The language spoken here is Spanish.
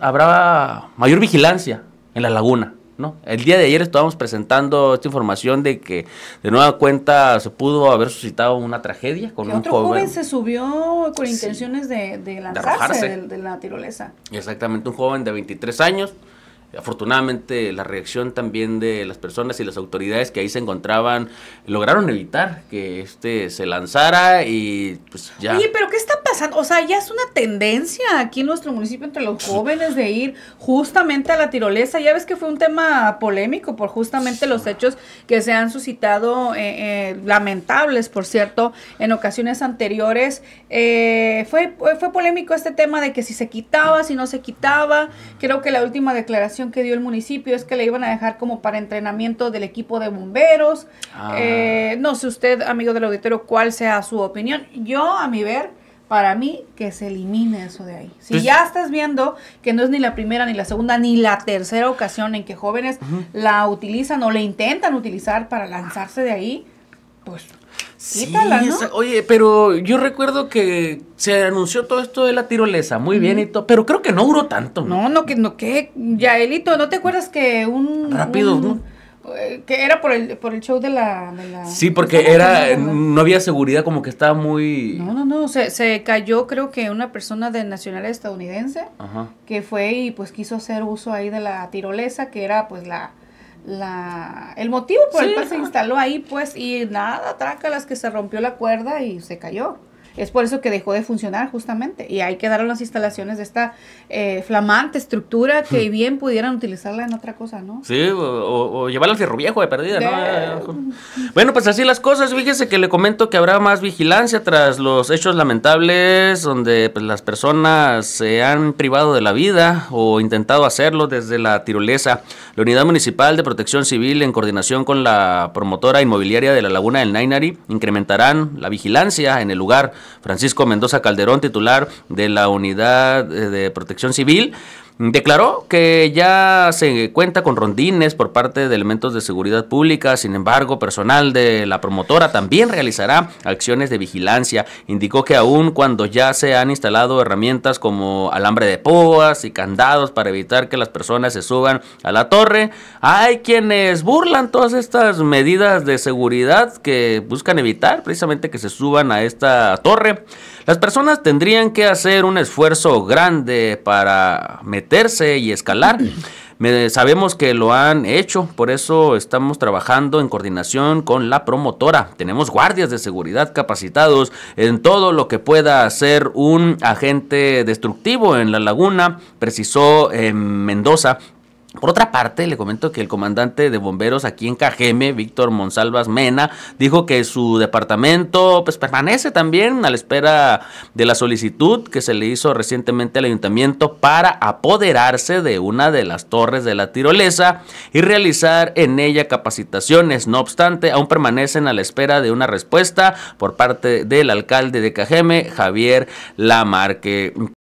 habrá mayor vigilancia en la laguna. ¿no? El día de ayer estábamos presentando esta información de que de nueva cuenta se pudo haber suscitado una tragedia con un otro joven. se subió con intenciones de, lanzarse de, la tirolesa. Exactamente, un joven de 23 años afortunadamente la reacción también de las personas y las autoridades que ahí se encontraban lograron evitar que este se lanzara y pues ya. Oye, pero ¿qué está pasando? O sea, ya es una tendencia aquí en nuestro municipio entre los jóvenes de ir justamente a la tirolesa. Ya ves que fue un tema polémico por justamente los hechos que se han suscitado, eh, eh, lamentables, por cierto, en ocasiones anteriores. Eh, fue, fue polémico este tema de que si se quitaba, si no se quitaba. Creo que la última declaración que dio el municipio es que le iban a dejar como para entrenamiento del equipo de bomberos. Ah. Eh, no sé usted, amigo del auditorio, cuál sea su opinión. Yo, a mi ver, para mí, que se elimine eso de ahí. Si pues ya estás viendo que no es ni la primera, ni la segunda, ni la tercera ocasión en que jóvenes la utilizan o la intentan utilizar para lanzarse de ahí, pues sí, oye, pero yo recuerdo que se anunció todo esto de la tirolesa, muy bien y todo, pero creo que no duró tanto. No, no, que no que elito ¿no te acuerdas que un rápido ¿no? Eh, que era por el, por el show de la, Sí, porque era no había seguridad, como que estaba muy No, no, no, se, se cayó creo que una persona de nacional estadounidense que fue y pues quiso hacer uso ahí de la tirolesa, que era pues la la, el motivo por el que se instaló ahí, pues, y nada, traca las que se rompió la cuerda y se cayó. Es por eso que dejó de funcionar justamente. Y ahí quedaron las instalaciones de esta eh, flamante estructura que hmm. bien pudieran utilizarla en otra cosa, ¿no? Sí, o, o llevarla al fierro viejo de perdida, ¿no? Eh, bueno, pues así las cosas. Fíjese que le comento que habrá más vigilancia tras los hechos lamentables donde pues, las personas se han privado de la vida o intentado hacerlo desde la tirolesa. La Unidad Municipal de Protección Civil, en coordinación con la promotora inmobiliaria de la Laguna del Nainari, incrementarán la vigilancia en el lugar Francisco Mendoza Calderón, titular de la Unidad eh, de Protección Civil. Declaró que ya se cuenta con rondines por parte de elementos de seguridad pública, sin embargo, personal de la promotora también realizará acciones de vigilancia. Indicó que aún cuando ya se han instalado herramientas como alambre de púas y candados para evitar que las personas se suban a la torre, hay quienes burlan todas estas medidas de seguridad que buscan evitar precisamente que se suban a esta torre. Las personas tendrían que hacer un esfuerzo grande para meter y escalar. sabemos que lo han hecho, por eso estamos trabajando en coordinación con la promotora. Tenemos guardias de seguridad capacitados en todo lo que pueda hacer un agente destructivo en la laguna, precisó eh, Mendoza, por otra parte, le comento que el comandante de bomberos aquí en Cajeme, Víctor Monsalvas Mena, dijo que su departamento pues, permanece también a la espera de la solicitud que se le hizo recientemente al ayuntamiento para apoderarse de una de las torres de la tirolesa y realizar en ella capacitaciones. No obstante, aún permanecen a la espera de una respuesta por parte del alcalde de Cajeme, Javier Lamarque.